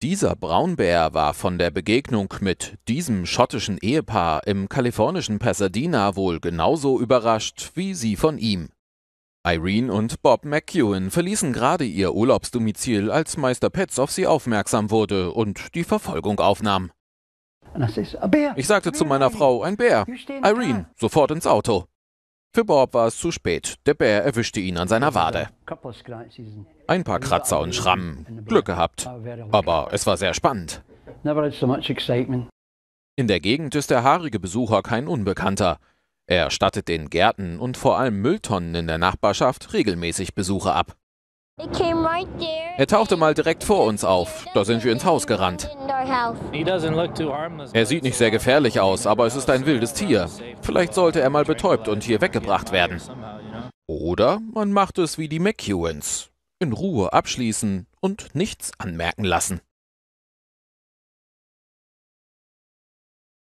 Dieser Braunbär war von der Begegnung mit diesem schottischen Ehepaar im kalifornischen Pasadena wohl genauso überrascht wie sie von ihm. Irene und Bob McEwen verließen gerade ihr Urlaubsdomizil, als Meister Petz auf sie aufmerksam wurde und die Verfolgung aufnahm. Ich sagte zu meiner Frau, ein Bär. Irene, sofort ins Auto. Für Bob war es zu spät. Der Bär erwischte ihn an seiner Wade. Ein paar Kratzer und Schrammen, Glück gehabt. Ah, aber es war sehr spannend. In der Gegend ist der haarige Besucher kein Unbekannter. Er stattet den Gärten und vor allem Mülltonnen in der Nachbarschaft regelmäßig Besuche ab. Er tauchte mal direkt vor uns auf. Da sind wir ins Haus gerannt. Er sieht nicht sehr gefährlich aus, aber es ist ein wildes Tier. Vielleicht sollte er mal betäubt und hier weggebracht werden. Oder man macht es wie die McEwens in Ruhe abschließen und nichts anmerken lassen.